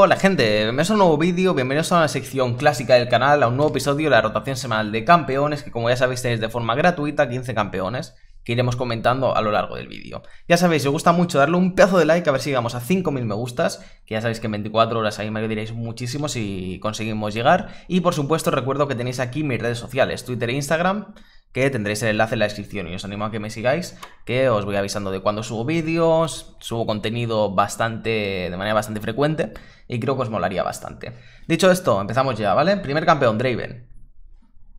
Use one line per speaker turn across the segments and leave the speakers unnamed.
Hola gente, Bienvenidos a un nuevo vídeo, bienvenidos a una sección clásica del canal, a un nuevo episodio de la rotación semanal de campeones, que como ya sabéis tenéis de forma gratuita 15 campeones, que iremos comentando a lo largo del vídeo. Ya sabéis, si os gusta mucho darle un pedazo de like, a ver si llegamos a 5.000 me gustas, que ya sabéis que en 24 horas ahí me diréis muchísimo si conseguimos llegar, y por supuesto recuerdo que tenéis aquí mis redes sociales, Twitter e Instagram, que tendréis el enlace en la descripción y os animo a que me sigáis, que os voy avisando de cuando subo vídeos, subo contenido bastante de manera bastante frecuente y creo que os molaría bastante. Dicho esto, empezamos ya, ¿vale? Primer campeón, Draven.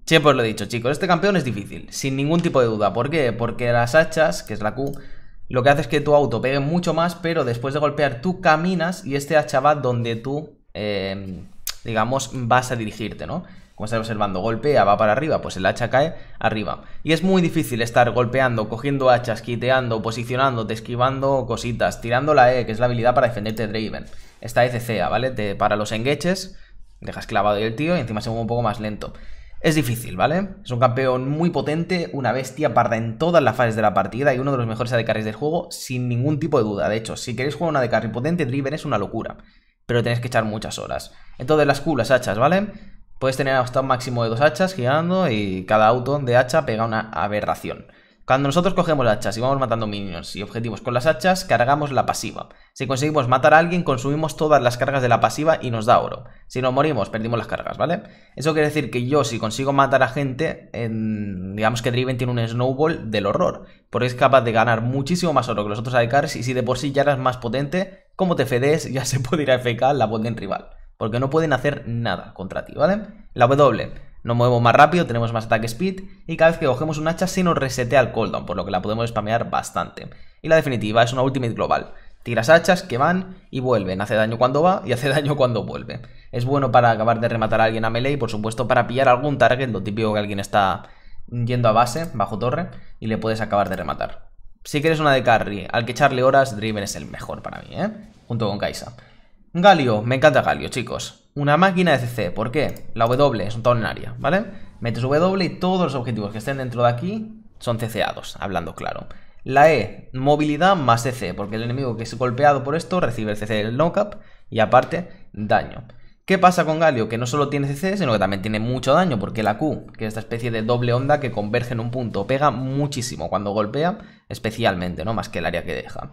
Che, pues lo he dicho, chicos, este campeón es difícil, sin ningún tipo de duda. ¿Por qué? Porque las hachas, que es la Q, lo que hace es que tu auto pegue mucho más, pero después de golpear tú caminas y este hacha va donde tú, em, digamos, vas a dirigirte, ¿no? como estáis observando, golpea, va para arriba, pues el hacha cae arriba. Y es muy difícil estar golpeando, cogiendo hachas, quiteando, posicionándote, esquivando cositas, tirando la E, que es la habilidad para defenderte de Draven. Esta ECCA, ¿vale? para los engeches, dejas clavado el tío y encima se mueve un poco más lento. Es difícil, ¿vale? Es un campeón muy potente, una bestia, parda en todas las fases de la partida y uno de los mejores AD del juego, sin ningún tipo de duda. De hecho, si queréis jugar una AD potente, Driven es una locura, pero tenéis que echar muchas horas. Entonces las culas hachas, ¿vale? Puedes tener hasta un máximo de dos hachas girando y cada auto de hacha pega una aberración. Cuando nosotros cogemos hachas y vamos matando minions y objetivos con las hachas, cargamos la pasiva. Si conseguimos matar a alguien, consumimos todas las cargas de la pasiva y nos da oro. Si nos morimos, perdimos las cargas, ¿vale? Eso quiere decir que yo, si consigo matar a gente, en, digamos que Driven tiene un snowball del horror, porque es capaz de ganar muchísimo más oro que los otros Aikars. y si de por sí ya eras más potente, como te fedes, ya se puede ir a FK la bot rival, porque no pueden hacer nada contra ti, ¿vale? La W. Nos movemos más rápido, tenemos más ataque speed y cada vez que cogemos un hacha se nos resetea el cooldown, por lo que la podemos spamear bastante. Y la definitiva es una ultimate global. Tiras hachas que van y vuelven, hace daño cuando va y hace daño cuando vuelve. Es bueno para acabar de rematar a alguien a melee y por supuesto para pillar algún target, lo típico que alguien está yendo a base, bajo torre, y le puedes acabar de rematar. Si quieres una de carry al que echarle horas, Driven es el mejor para mí, ¿eh? Junto con Kaisa. Galio, me encanta Galio, chicos. Una máquina de CC, ¿por qué? La W es un en área, ¿vale? Metes W y todos los objetivos que estén dentro de aquí son CCados, hablando claro. La E, movilidad más CC, porque el enemigo que es golpeado por esto recibe el CC del knock-up y aparte daño. ¿Qué pasa con Galio? Que no solo tiene CC, sino que también tiene mucho daño, porque la Q, que es esta especie de doble onda que converge en un punto, pega muchísimo cuando golpea, especialmente, ¿no? Más que el área que deja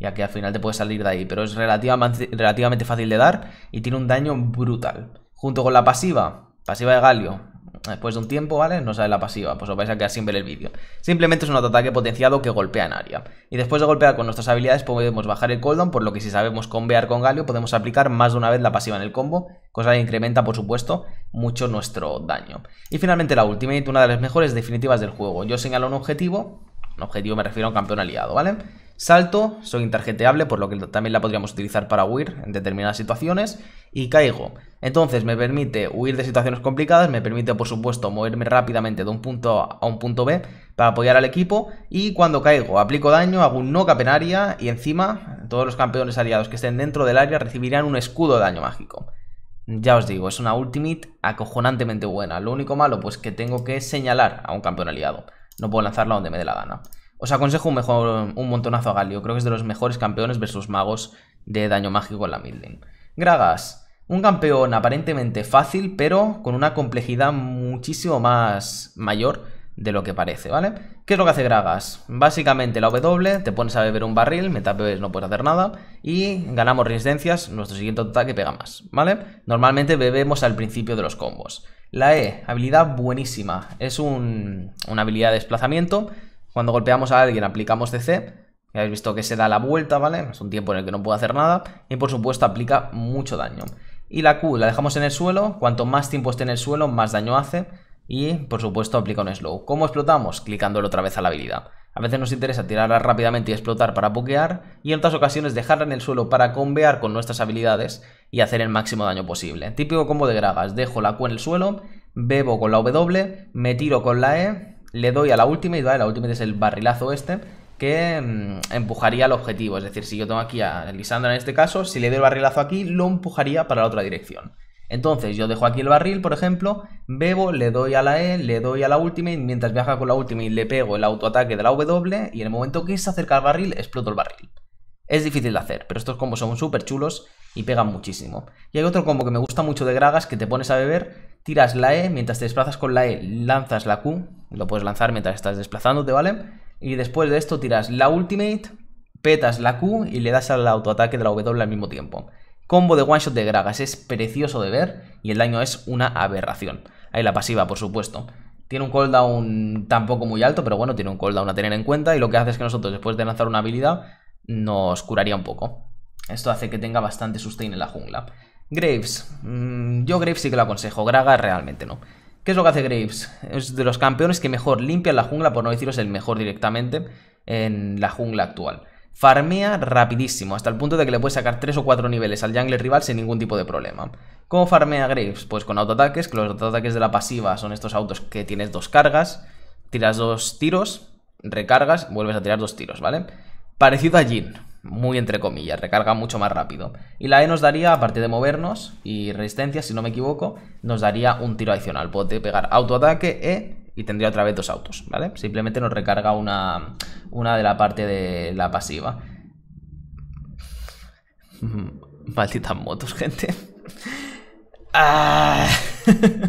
ya que al final te puedes salir de ahí, pero es relativamente, fácil de dar y tiene un daño brutal. Junto con la pasiva, pasiva de Galio, después de un tiempo, ¿vale? No sale la pasiva, pues os vais a quedar sin ver el vídeo. Simplemente es un autoataque potenciado que golpea en área. Y después de golpear con nuestras habilidades podemos bajar el cooldown, por lo que si sabemos convear con Galio podemos aplicar más de una vez la pasiva en el combo, cosa que incrementa, por supuesto, mucho nuestro daño. Y finalmente la Ultimate, una de las mejores definitivas del juego. Yo señalo un objetivo, objetivo me refiero a un campeón aliado, ¿vale? Salto, soy intergeteable, por lo que también la podríamos utilizar para huir en determinadas situaciones. Y caigo. Entonces me permite huir de situaciones complicadas, me permite por supuesto moverme rápidamente de un punto a un punto B para apoyar al equipo. Y cuando caigo aplico daño, hago un no capenaria y encima todos los campeones aliados que estén dentro del área recibirán un escudo de daño mágico. Ya os digo, es una ultimate acojonantemente buena. Lo único malo pues que tengo que señalar a un campeón aliado. No puedo lanzarla donde me dé la gana. Os aconsejo un, mejor, un montonazo a Galio. Creo que es de los mejores campeones versus magos de daño mágico en la midlane. Gragas. Un campeón aparentemente fácil, pero con una complejidad muchísimo más mayor de lo que parece, ¿vale? ¿Qué es lo que hace Gragas? Básicamente la W, te pones a beber un barril, meta no puedes hacer nada, y ganamos resistencias, nuestro siguiente ataque pega más, ¿vale? Normalmente bebemos al principio de los combos. La E, habilidad buenísima. Es una habilidad de desplazamiento. Cuando golpeamos a alguien aplicamos CC. Ya habéis visto que se da la vuelta, ¿vale? Es un tiempo en el que no puedo hacer nada. Y por supuesto aplica mucho daño. Y la Q la dejamos en el suelo. Cuanto más tiempo esté en el suelo, más daño hace. Y por supuesto aplica un slow. ¿Cómo explotamos? Clicándole otra vez a la habilidad. A veces nos interesa tirarla rápidamente y explotar para pokear, y en otras ocasiones dejarla en el suelo para convear con nuestras habilidades y hacer el máximo daño posible. Típico combo de Gragas, dejo la Q en el suelo, bebo con la W, me tiro con la E, le doy a la última y La última es el barrilazo este, que mm, empujaría al objetivo. Es decir, si yo tengo aquí a Lisandra en este caso, si le doy el barrilazo aquí, lo empujaría para la otra dirección. Entonces yo dejo aquí el barril, por ejemplo, bebo, le doy a la E, le doy a la ultimate, mientras viaja con la ultimate le pego el autoataque de la W y en el momento que se acerca al barril exploto el barril. Es difícil de hacer, pero estos combos son súper chulos y pegan muchísimo. Y hay otro combo que me gusta mucho de Gragas que te pones a beber, tiras la E, mientras te desplazas con la E lanzas la Q, lo puedes lanzar mientras estás desplazándote, ¿vale? Y después de esto tiras la ultimate, petas la Q y le das al autoataque de la W al mismo tiempo. Combo de one shot de Gragas es precioso de ver y el daño es una aberración. Ahí la pasiva, por supuesto. Tiene un cooldown tampoco muy alto, pero bueno, tiene un cooldown a tener en cuenta y lo que hace es que nosotros después de lanzar una habilidad nos curaría un poco. Esto hace que tenga bastante sustain en la jungla. Graves. Mm, yo Graves sí que lo aconsejo, Gragas realmente no. ¿Qué es lo que hace Graves? Es de los campeones que mejor limpian la jungla, por no deciros el mejor directamente, en la jungla actual farmea rapidísimo, hasta el punto de que le puedes sacar 3 o 4 niveles al jungler rival sin ningún tipo de problema. ¿Cómo farmea Graves? Pues con autoataques, que los autoataques de la pasiva son estos autos que tienes dos cargas, tiras dos tiros, recargas, vuelves a tirar dos tiros, ¿vale? Parecido a Jin, muy entre comillas, recarga mucho más rápido. Y la E nos daría, aparte de movernos y resistencia, si no me equivoco, nos daría un tiro adicional. Puede pegar autoataque, E y tendría otra vez dos autos, ¿vale? Simplemente nos recarga una, de la parte de la pasiva. Malditas motos, gente. Ah.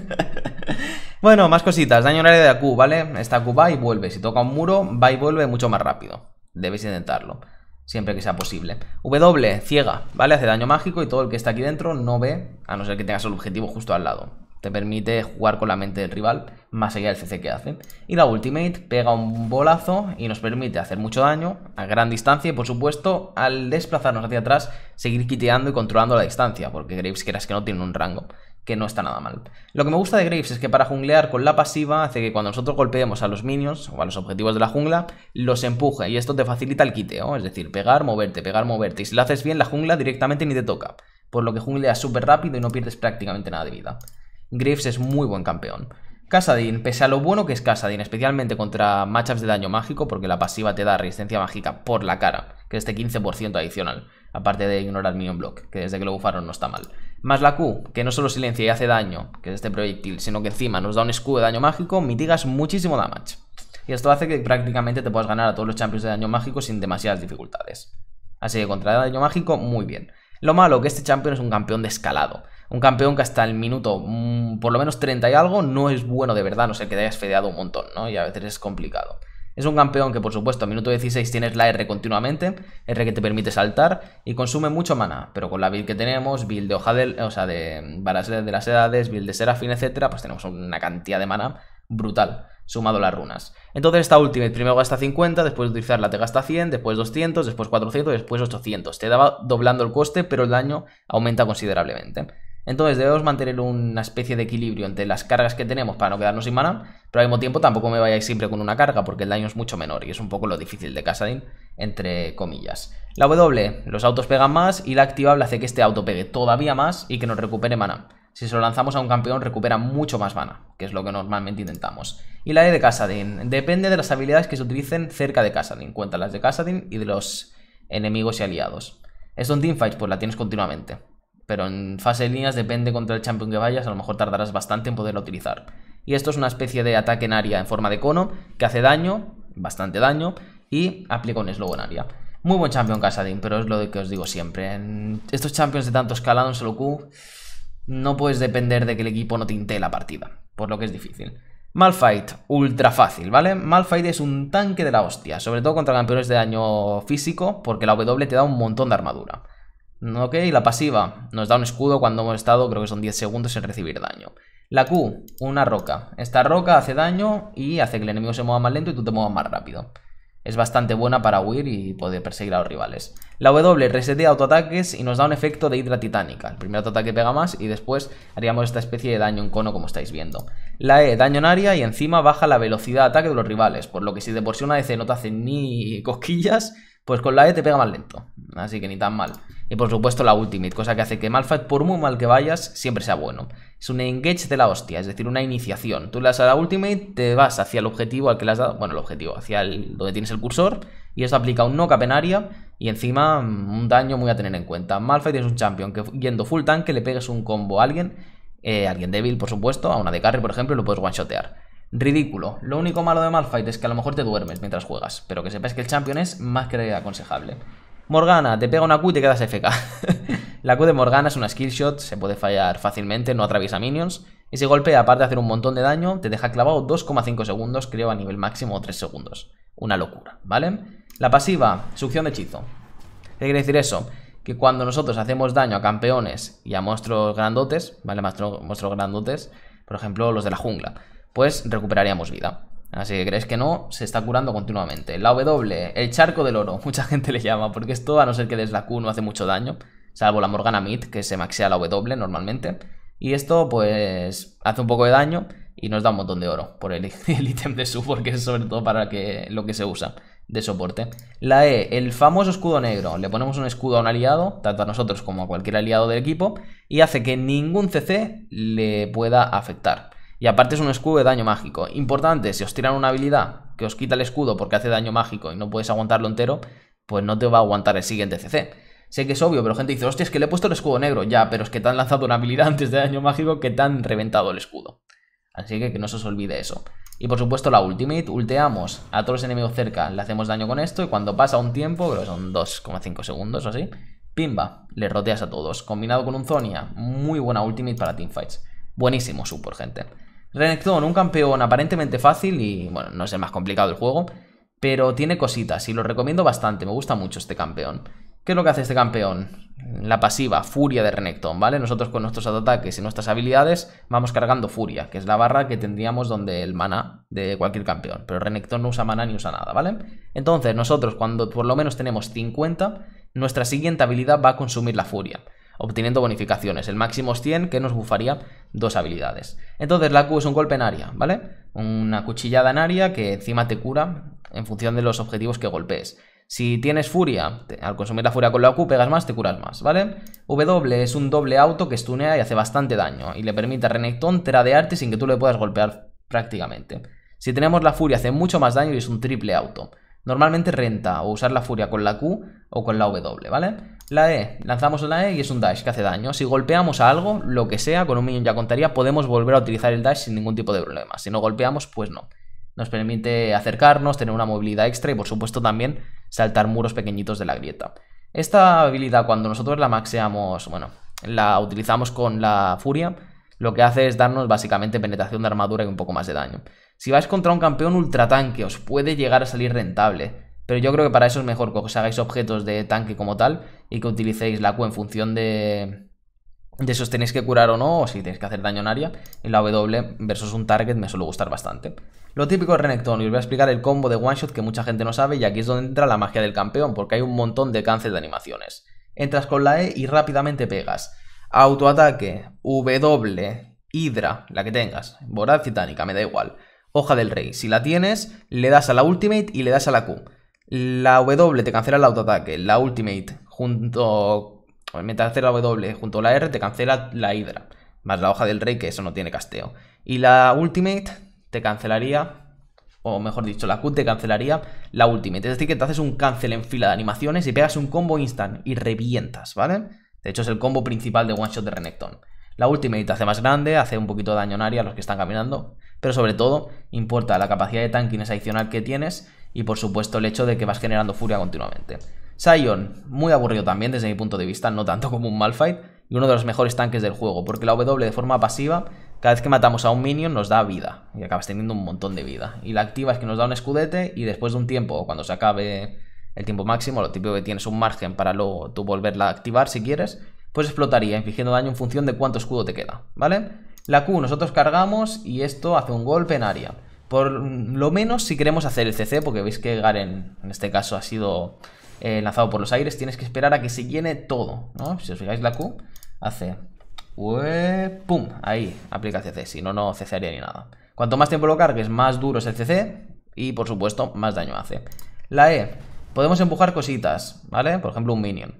bueno, más cositas. Daño en área de Q, ¿vale? Esta Q va y vuelve. Si toca un muro, va y vuelve mucho más rápido. Debéis intentarlo. Siempre que sea posible. W, ciega, ¿vale? Hace daño mágico y todo el que está aquí dentro no ve, a no ser que tengas el objetivo justo al lado. Te permite jugar con la mente del rival, más allá del CC que hace. Y la Ultimate pega un bolazo y nos permite hacer mucho daño, a gran distancia, y por supuesto, al desplazarnos hacia atrás, seguir quiteando y controlando la distancia, porque Graves, quieras que no, tiene un rango que no está nada mal. Lo que me gusta de Graves es que para junglear con la pasiva hace que cuando nosotros golpeemos a los minions o a los objetivos de la jungla, los empuje y esto te facilita el quiteo, es decir, pegar, moverte, pegar, moverte. Y si lo haces bien, la jungla directamente ni te toca, por lo que junglea súper rápido y no pierdes prácticamente nada de vida. Graves es muy buen campeón. Casadin, pese a lo bueno que es Casadin, especialmente contra matchups de daño mágico, porque la pasiva te da resistencia mágica por la cara, que es este 15% adicional, aparte de ignorar Minion Block, que desde que lo buffaron no está mal. Más la Q, que no solo silencia y hace daño, que es este proyectil, sino que encima nos da un escudo de daño mágico, mitigas muchísimo damage. Y esto hace que prácticamente te puedas ganar a todos los champions de daño mágico sin demasiadas dificultades. Así que contra daño mágico, muy bien. Lo malo que este campeón es un campeón de escalado Un campeón que hasta el minuto, mm, por lo menos 30 y algo, no es bueno de verdad, no sé que te hayas fedeado un montón, ¿no? Y a veces es complicado. Es un campeón que, por supuesto, a minuto 16 tienes la R continuamente, R que te permite saltar y consume mucho mana. Pero con la build que tenemos, build de hoja o sea, de varas de las edades, build de serafín, etcétera, pues tenemos una cantidad de mana brutal sumado las runas. Entonces esta ultimate primero gasta 50, después de utilizarla te gasta 100, después 200, después 400, después 800. Te daba doblando el coste, pero el daño aumenta considerablemente. Entonces debemos mantener una especie de equilibrio entre las cargas que tenemos para no quedarnos sin mana, pero al mismo tiempo tampoco me vayáis siempre con una carga porque el daño es mucho menor y es un poco lo difícil de Casadin, entre comillas. La W, los autos pegan más y la activable hace que este auto pegue todavía más y que nos recupere mana. Si se lo lanzamos a un campeón recupera mucho más mana, que es lo que normalmente intentamos. Y la E de Kassadin. Depende de las habilidades que se utilicen cerca de Casadin Cuenta las de Kassadin y de los enemigos y aliados. Esto en teamfights pues la tienes continuamente. Pero en fase de líneas depende contra el champion que vayas, a lo mejor tardarás bastante en poderlo utilizar. Y esto es una especie de ataque en área en forma de cono que hace daño, bastante daño, y aplica un slow en área. Muy buen champion Kassadin, pero es lo que os digo siempre. estos champions de tanto escalado en solo Q no puedes depender de que el equipo no tinte la partida, por lo que es difícil. Malfight, ultra fácil, ¿vale? Malfight es un tanque de la hostia, sobre todo contra campeones de daño físico, porque la W te da un montón de armadura. Ok, la pasiva nos da un escudo cuando hemos estado, creo que son 10 segundos en recibir daño. La Q, una roca. Esta roca hace daño y hace que el enemigo se mueva más lento y tú te muevas más rápido. Es bastante buena para huir y poder perseguir a los rivales. La W resetea autoataques y nos da un efecto de hidra titánica. El primer autoataque pega más y después haríamos esta especie de daño en cono como estáis viendo. La E, daño en área y encima baja la velocidad de ataque de los rivales. Por lo que si de por sí una EC no te hace ni cosquillas, pues con la E te pega más lento. Así que ni tan mal. Y por supuesto la Ultimate, cosa que hace que Malphite, por muy mal que vayas, siempre sea bueno. Es un engage de la hostia, es decir, una iniciación. Tú le das a la ultimate, te vas hacia el objetivo al que le has dado, bueno, el objetivo, hacia el, donde tienes el cursor, y eso aplica un no capenario. y encima mm, un daño muy a tener en cuenta. Malphite es un champion que yendo full tanque le pegues un combo a alguien, eh, alguien débil, por supuesto, a una de carry, por ejemplo, lo puedes one-shotear. Ridículo. Lo único malo de Malphite es que a lo mejor te duermes mientras juegas, pero que sepas que el champion es más que aconsejable. Morgana, te pega una Q y te quedas FK. La Q de Morgana es una skillshot, se puede fallar fácilmente, no atraviesa minions. Ese golpe, aparte de hacer un montón de daño, te deja clavado 2,5 segundos, creo a nivel máximo 3 segundos. Una locura, ¿vale? La pasiva, succión de hechizo. ¿Qué quiere decir eso? Que cuando nosotros hacemos daño a campeones y a monstruos grandotes, ¿vale? Monstruos, grandotes, por ejemplo, los de la jungla, pues recuperaríamos vida. Así que crees que no, se está curando continuamente. La W, el charco del oro, mucha gente le llama, porque esto, a no ser que des la Q, no hace mucho daño salvo la Morgana Mid, que se maxea la W normalmente. Y esto, pues, hace un poco de daño y nos da un montón de oro por el, ítem de su, porque es sobre todo para que, lo que se usa de soporte. La E, el famoso escudo negro. Le ponemos un escudo a un aliado, tanto a nosotros como a cualquier aliado del equipo, y hace que ningún CC le pueda afectar. Y aparte es un escudo de daño mágico. Importante, si os tiran una habilidad que os quita el escudo porque hace daño mágico y no puedes aguantarlo entero, pues no te va a aguantar el siguiente CC. Sé que es obvio, pero gente dice, hostia, es que le he puesto el escudo negro. Ya, pero es que te han lanzado una habilidad antes de daño mágico que te han reventado el escudo. Así que que no se os olvide eso. Y por supuesto la ultimate, ulteamos a todos los enemigos cerca, le hacemos daño con esto y cuando pasa un tiempo, creo que son 2,5 segundos o así, pimba, le roteas a todos. Combinado con un Zonia, muy buena ultimate para teamfights. Buenísimo support, gente. Renekton, un campeón aparentemente fácil y bueno, no es el más complicado del juego, pero tiene cositas y lo recomiendo bastante, me gusta mucho este campeón. ¿Qué es lo que hace este campeón? la pasiva, furia de Renekton, ¿vale? Nosotros con nuestros ataques y nuestras habilidades vamos cargando furia, que es la barra que tendríamos donde el mana de cualquier campeón. Pero Renekton no usa mana ni usa nada, ¿vale? Entonces nosotros cuando por lo menos tenemos 50, nuestra siguiente habilidad va a consumir la furia, obteniendo bonificaciones. El máximo es 100 que nos bufaría dos habilidades. Entonces la Q es un golpe en área, ¿vale? Una cuchillada en área que encima te cura en función de los objetivos que golpees. Si tienes furia, al consumir la furia con la Q pegas más, te curas más, ¿vale? W es un doble auto que estunea y hace bastante daño y le permite a Renekton tradearte sin que tú le puedas golpear prácticamente. Si tenemos la furia hace mucho más daño y es un triple auto. Normalmente renta o usar la furia con la Q o con la W, ¿vale? La E, lanzamos la E y es un dash que hace daño. Si golpeamos a algo, lo que sea, con un minion ya contaría, podemos volver a utilizar el dash sin ningún tipo de problema. Si no golpeamos, pues no. Nos permite acercarnos, tener una movilidad extra y por supuesto también saltar muros pequeñitos de la grieta. Esta habilidad cuando nosotros la maxeamos, bueno, la utilizamos con la furia, lo que hace es darnos básicamente penetración de armadura y un poco más de daño. Si vais contra un campeón ultratanque os puede llegar a salir rentable, pero yo creo que para eso es mejor que os hagáis objetos de tanque como tal y que utilicéis la Q en función de, de si os tenéis que curar o no, o si tenéis que hacer daño en área. En la W versus un target me suele gustar bastante. Lo típico de Renekton, y os voy a explicar el combo de One Shot que mucha gente no sabe y aquí es donde entra la magia del campeón, porque hay un montón de cáncer de animaciones. Entras con la E y rápidamente pegas. Autoataque, W, Hydra, la que tengas, Voraz Titánica, me da igual. Hoja del Rey, si la tienes, le das a la Ultimate y le das a la Q. La W te cancela el autoataque, la Ultimate junto mientras hace la W junto a la R te cancela la Hydra, más la hoja del rey que eso no tiene casteo. Y la Ultimate te cancelaría, o mejor dicho, la Q te cancelaría la Ultimate. Es decir, que te haces un cancel en fila de animaciones y pegas un combo instant y revientas, ¿vale? De hecho, es el combo principal de One Shot de Renekton. La Ultimate te hace más grande, hace un poquito de daño en área a los que están caminando, pero sobre todo importa la capacidad de tanking adicional que tienes y por supuesto el hecho de que vas generando furia continuamente. Sion, muy aburrido también desde mi punto de vista, no tanto como un Malphite, y uno de los mejores tanques del juego, porque la W de forma pasiva cada vez que matamos a un minion nos da vida y acabas teniendo un montón de vida. Y la activa es que nos da un escudete y después de un tiempo, cuando se acabe el tiempo máximo, lo típico que tienes un margen para luego tú volverla a activar si quieres, pues explotaría, infligiendo daño en función de cuánto escudo te queda, ¿vale? La Q nosotros cargamos y esto hace un golpe en área. Por lo menos si queremos hacer el CC, porque veis que Garen en este caso ha sido eh, lanzado por los aires, tienes que esperar a que se llene todo, ¿no? Si os fijáis la Q, hace pues, pum, ahí, aplica CC, si no, no CC haría ni nada. Cuanto más tiempo lo cargues, más duro es el CC y, por supuesto, más daño hace. La E, podemos empujar cositas, ¿vale? Por ejemplo, un minion.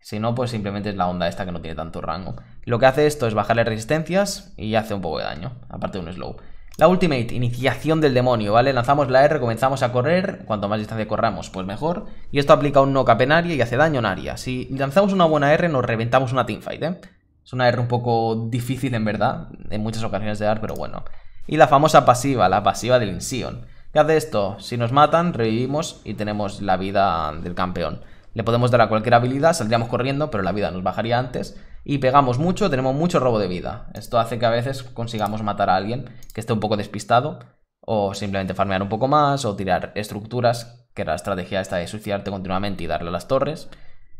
Si no, pues simplemente es la onda esta que no tiene tanto rango. Lo que hace esto es bajarle resistencias y hace un poco de daño, aparte de un slow. La ultimate, iniciación del demonio, ¿vale? Lanzamos la R, comenzamos a correr, cuanto más distancia corramos, pues mejor. Y esto aplica un knock en área y hace daño en área. Si lanzamos una buena R, nos reventamos una teamfight, ¿eh? Es una R un poco difícil en verdad, en muchas ocasiones de dar, pero bueno. Y la famosa pasiva, la pasiva del Insion. ¿Qué hace esto? Si nos matan, revivimos y tenemos la vida del campeón. Le podemos dar a cualquier habilidad, saldríamos corriendo, pero la vida nos bajaría antes. Y pegamos mucho, tenemos mucho robo de vida. Esto hace que a veces consigamos matar a alguien que esté un poco despistado, o simplemente farmear un poco más, o tirar estructuras, que la estrategia esta de suicidarte continuamente y darle a las torres.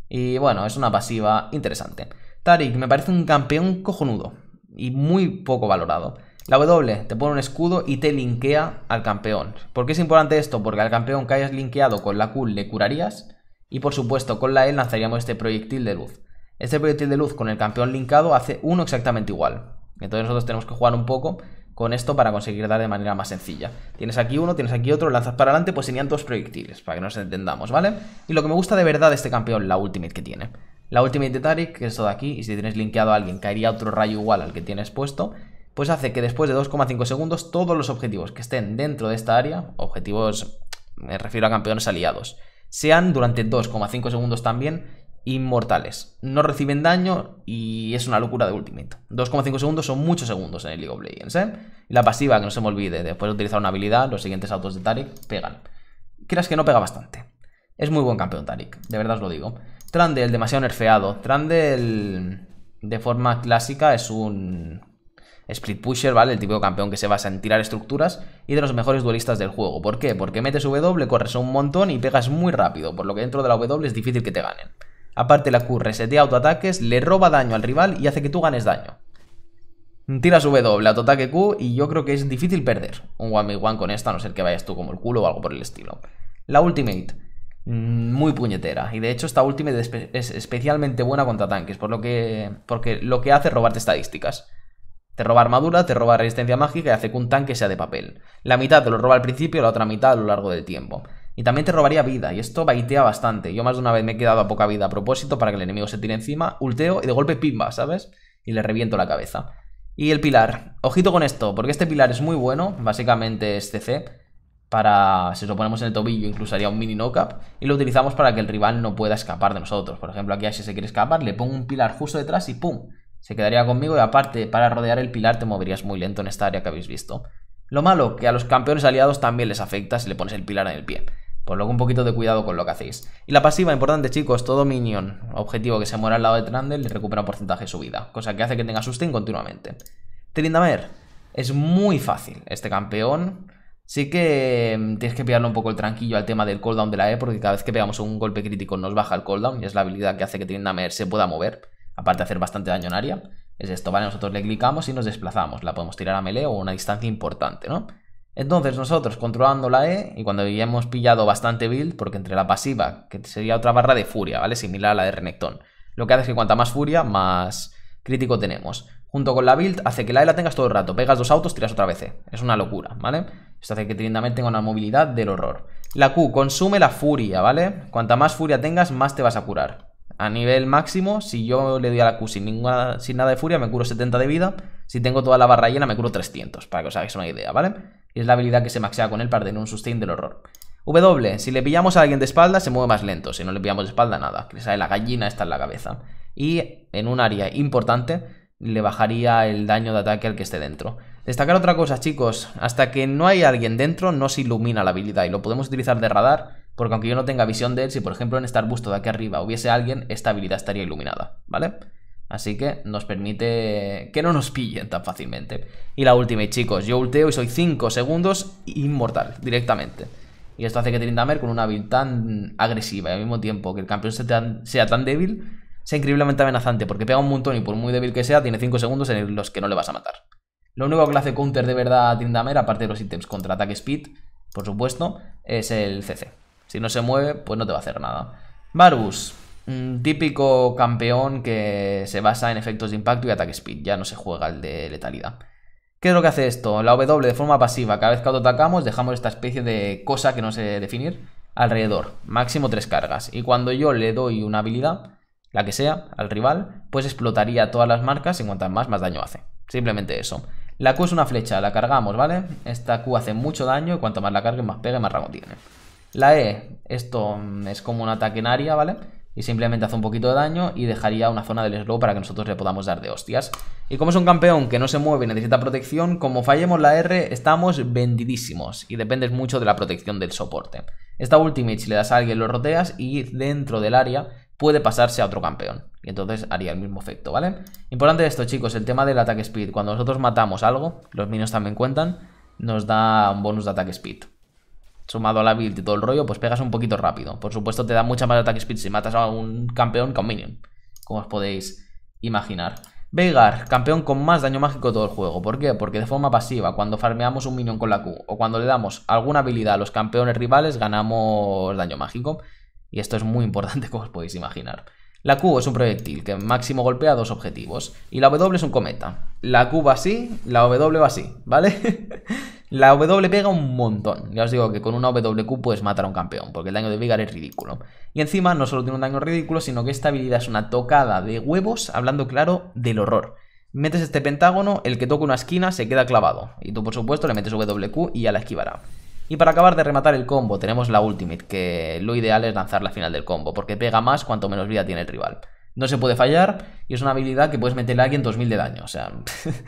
Y bueno, es una pasiva interesante. Tarik me parece un campeón cojonudo y muy poco valorado. La W te pone un escudo y te linkea al campeón. ¿Por qué es importante esto? Porque al campeón que hayas linkeado con la Q le curarías y por supuesto con la L e lanzaríamos este proyectil de luz. Este proyectil de luz con el campeón linkado hace uno exactamente igual. Entonces nosotros tenemos que jugar un poco con esto para conseguir dar de manera más sencilla. Tienes aquí uno, tienes aquí otro, lanzas para adelante, pues serían dos proyectiles, para que nos entendamos, ¿vale? Y lo que me gusta de verdad de este campeón, la ultimate que tiene. La Ultimate de Taric, que es esto de aquí, y si tienes linkeado a alguien caería otro rayo igual al que tienes puesto, pues hace que después de 2,5 segundos todos los objetivos que estén dentro de esta área, objetivos me refiero a campeones aliados, sean durante 2,5 segundos también inmortales. No reciben daño y es una locura de Ultimate. 2,5 segundos son muchos segundos en el League of Legends, ¿eh? la pasiva, que no se me olvide, después de utilizar una habilidad, los siguientes autos de Taric pegan. Creas que no pega bastante. Es muy buen campeón Tarik, de verdad os lo digo. Trundle, demasiado nerfeado. Trundle, de forma clásica, es un split pusher, ¿vale? El de campeón que se basa en tirar estructuras y de los mejores duelistas del juego. ¿Por qué? Porque metes W, corres un montón y pegas muy rápido, por lo que dentro de la W es difícil que te ganen. Aparte la Q resetea autoataques, le roba daño al rival y hace que tú ganes daño. Tiras W, autoataque Q y yo creo que es difícil perder un 1v1 con esta, a no ser que vayas tú como el culo o algo por el estilo. La Ultimate Mm, muy puñetera. Y de hecho, esta última es especialmente buena contra tanques, por lo que, porque lo que hace es robarte estadísticas. Te roba armadura, te roba resistencia mágica y hace que un tanque sea de papel. La mitad te lo roba al principio, la otra mitad a lo largo del tiempo. Y también te robaría vida, y esto baitea bastante. Yo más de una vez me he quedado a poca vida a propósito para que el enemigo se tire encima, ulteo y de golpe pimba, ¿sabes? Y le reviento la cabeza. Y el pilar. Ojito con esto, porque este pilar es muy bueno, básicamente es CC, para, si lo ponemos en el tobillo, incluso haría un mini no cap. y lo utilizamos para que el rival no pueda escapar de nosotros. Por ejemplo, aquí si se quiere escapar, le pongo un pilar justo detrás y ¡pum! Se quedaría conmigo y aparte, para rodear el pilar te moverías muy lento en esta área que habéis visto. Lo malo, que a los campeones aliados también les afecta si le pones el pilar en el pie. Por lo que un poquito de cuidado con lo que hacéis. Y la pasiva, importante chicos, todo minion, objetivo que se muera al lado de Trundle, le recupera un porcentaje de su vida. Cosa que hace que tenga sustain continuamente. Trindamer, es muy fácil este campeón Sí que mm, tienes que pegarle un poco el tranquillo al tema del cooldown de la E, porque cada vez que pegamos un golpe crítico nos baja el cooldown, y es la habilidad que hace que Trindamer se pueda mover, aparte de hacer bastante daño en área. Es esto, ¿vale? Nosotros le clicamos y nos desplazamos, la podemos tirar a melee o a una distancia importante, ¿no? Entonces nosotros controlando la E, y cuando ya hemos pillado bastante build, porque entre la pasiva, que sería otra barra de furia, ¿vale? Similar a la de Renekton, lo que hace es que cuanta más furia, más crítico tenemos. Junto con la build, hace que la E la tengas todo el rato, pegas dos autos, tiras otra vez E. Es una locura, ¿vale? Esto hace que tremendamente tenga una movilidad del horror. La Q consume la furia, ¿vale? Cuanta más furia tengas, más te vas a curar. A nivel máximo, si yo le doy a la Q sin, ninguna, sin nada de furia, me curo 70 de vida. Si tengo toda la barra llena, me curo 300, para que os hagáis una idea, ¿vale? Y es la habilidad que se maxea con él para tener un sustain del horror. W, si le pillamos a alguien de espalda, se mueve más lento. Si no le pillamos de espalda, nada. Que le sale la gallina, está en la cabeza. Y en un área importante, le bajaría el daño de ataque al que esté dentro. Destacar otra cosa, chicos, hasta que no hay alguien dentro no se ilumina la habilidad y lo podemos utilizar de radar, porque aunque yo no tenga visión de él, si por ejemplo en este arbusto de aquí arriba hubiese alguien, esta habilidad estaría iluminada, ¿vale? Así que nos permite que no nos pillen tan fácilmente. Y la última, chicos, yo ulteo y soy 5 segundos inmortal, directamente. Y esto hace que Trindamer con una habilidad tan agresiva y al mismo tiempo que el campeón sea tan débil, es increíblemente amenazante, porque pega un montón y por muy débil que sea, tiene 5 segundos en los que no le vas a matar. Lo único que le hace counter de verdad a Tindamer, aparte de los ítems contra ataque speed, por supuesto, es el CC. Si no se mueve, pues no te va a hacer nada. Varus, típico campeón que se basa en efectos de impacto y ataque speed, ya no se juega el de letalidad. ¿Qué es lo que hace esto? La W de forma pasiva, cada vez que autoatacamos dejamos esta especie de cosa que no sé definir alrededor, máximo 3 cargas. Y cuando yo le doy una habilidad, la que sea, al rival, pues explotaría todas las marcas y cuanto más, más daño hace. Simplemente eso. La Q es una flecha, la cargamos, ¿vale? Esta Q hace mucho daño y cuanto más la cargue, más pega más rango tiene. La E, esto mm, es como un ataque en área, ¿vale? Y simplemente hace un poquito de daño y dejaría una zona del slow para que nosotros le podamos dar de hostias. Y como es un campeón que no se mueve y necesita protección, como fallemos la R, estamos vendidísimos. Y dependes mucho de la protección del soporte. Esta ultimate, si le das a alguien, lo roteas y dentro del área puede pasarse a otro campeón. Y entonces haría el mismo efecto, ¿vale? Importante esto, chicos, el tema del ataque speed. Cuando nosotros matamos algo, los minions también cuentan, nos da un bonus de ataque speed. Sumado a la build y todo el rollo, pues pegas un poquito rápido. Por supuesto, te da mucha más ataque speed si matas a un campeón que a un minion, como os podéis imaginar. Veigar, campeón con más daño mágico todo el juego. ¿Por qué? Porque de forma pasiva, cuando farmeamos un minion con la Q o cuando le damos alguna habilidad a los campeones rivales, ganamos daño mágico. Y esto es muy importante como os podéis imaginar. La Q es un proyectil que máximo golpea dos objetivos. Y la W es un cometa. La Q va así, la W va así, ¿vale? la W pega un montón. Ya os digo que con una WQ puedes matar a un campeón, porque el daño de Vigar es ridículo. Y encima no solo tiene un daño ridículo, sino que esta habilidad es una tocada de huevos, hablando claro, del horror. Metes este pentágono, el que toca una esquina se queda clavado. Y tú, por supuesto, le metes WQ y ya la esquivará. Y para acabar de rematar el combo tenemos la Ultimate, que lo ideal es lanzar la final del combo, porque pega más cuanto menos vida tiene el rival. No se puede fallar y es una habilidad que puedes meterle a alguien 2000 de daño, o sea...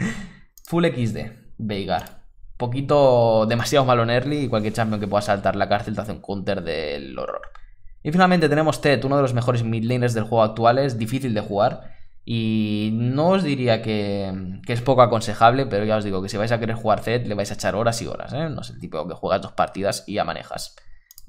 Full XD, Veigar. Poquito demasiado malo en early y cualquier champion que pueda saltar la cárcel te hace un counter del horror. Y finalmente tenemos Ted, uno de los mejores midlaners del juego actual, es difícil de jugar y no os diría que, es poco aconsejable, pero ya os digo que si vais a querer jugar Zed, le vais a echar horas y horas, ¿eh? No es el tipo que juegas dos partidas y ya manejas.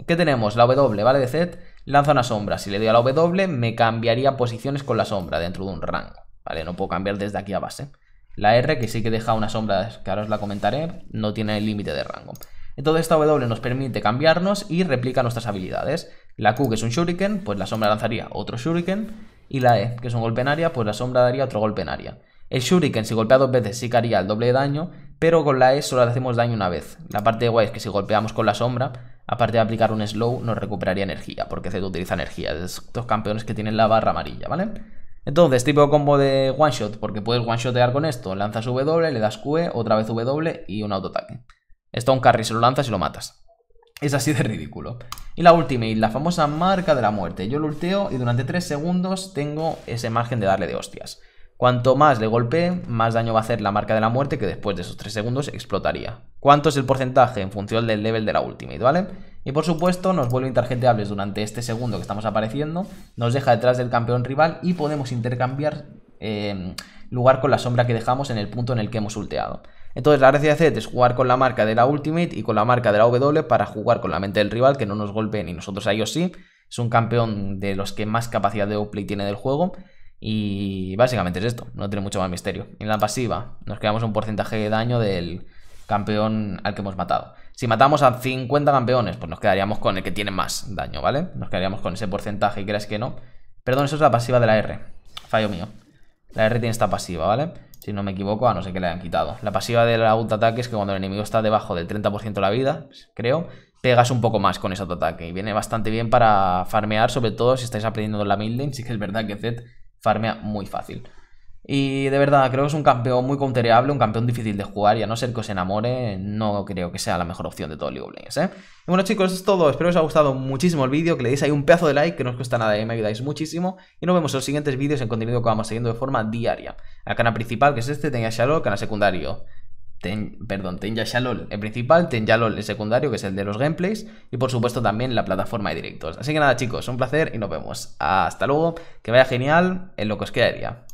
¿Qué tenemos? La W, ¿vale? De Zed, lanza una sombra. Si le doy a la W, me cambiaría posiciones con la sombra dentro de un rango, ¿vale? No puedo cambiar desde aquí a base. La R, que sí que deja una sombra, que ahora os la comentaré, no tiene límite de rango. Entonces esta W nos permite cambiarnos y replica nuestras habilidades. La Q, que es un shuriken, pues la sombra lanzaría otro shuriken y la E, que es un golpe en área, pues la sombra daría otro golpe en área. El Shuriken, si golpea dos veces, sí que haría el doble de daño, pero con la E solo le hacemos daño una vez. La parte guay es que si golpeamos con la sombra, aparte de aplicar un slow, nos recuperaría energía, porque Z utiliza energía, estos campeones que tienen la barra amarilla, ¿vale? Entonces, tipo combo de one shot, porque puedes one shotear con esto, lanzas W, le das Q, otra vez W y un autoataque. Esto a un carry se lo lanzas y lo matas. Es así de ridículo. Y la ultimate, la famosa marca de la muerte. Yo lo ulteo y durante 3 segundos tengo ese margen de darle de hostias. Cuanto más le golpee, más daño va a hacer la marca de la muerte que después de esos 3 segundos explotaría. ¿Cuánto es el porcentaje? En función del level de la ultimate, ¿vale? Y por supuesto nos vuelve intergenteables durante este segundo que estamos apareciendo, nos deja detrás del campeón rival y podemos intercambiar... Eh, lugar con la sombra que dejamos en el punto en el que hemos ulteado. Entonces la gracia de Zed es jugar con la marca de la Ultimate y con la marca de la W para jugar con la mente del rival, que no nos golpee ni nosotros a ellos sí. Es un campeón de los que más capacidad de outplay tiene del juego. Y básicamente es esto, no tiene mucho más misterio. En la pasiva nos quedamos un porcentaje de daño del campeón al que hemos matado. Si matamos a 50 campeones, pues nos quedaríamos con el que tiene más daño, ¿vale? Nos quedaríamos con ese porcentaje, y creas que no. Perdón, eso es la pasiva de la R. Fallo mío. La R tiene esta pasiva, ¿vale? Si no me equivoco, a no ser que le hayan quitado. La pasiva del autoataque es que cuando el enemigo está debajo del 30% de la vida, creo, pegas un poco más con ese auto-ataque. Y viene bastante bien para farmear, sobre todo si estáis aprendiendo la mid lane. Sí que es verdad que Zed farmea muy fácil. Y de verdad, creo que es un campeón muy counterable, un campeón difícil de jugar y a no ser que os enamore, no creo que sea la mejor opción de todo League of Legends, ¿eh? Y bueno chicos, eso es todo, espero que os haya gustado muchísimo el vídeo, que le deis ahí un pedazo de like, que no os cuesta nada y me ayudáis muchísimo. Y nos vemos en los siguientes vídeos en contenido que vamos siguiendo de forma diaria. El canal principal, que es este, tenga Shalol, canal secundario. Ten, perdón, Tenja Shalol el principal, Tenja LOL el secundario, que es el de los gameplays, y por supuesto también la plataforma de directos. Así que nada chicos, un placer y nos vemos. Hasta luego, que vaya genial en lo que os quedaría.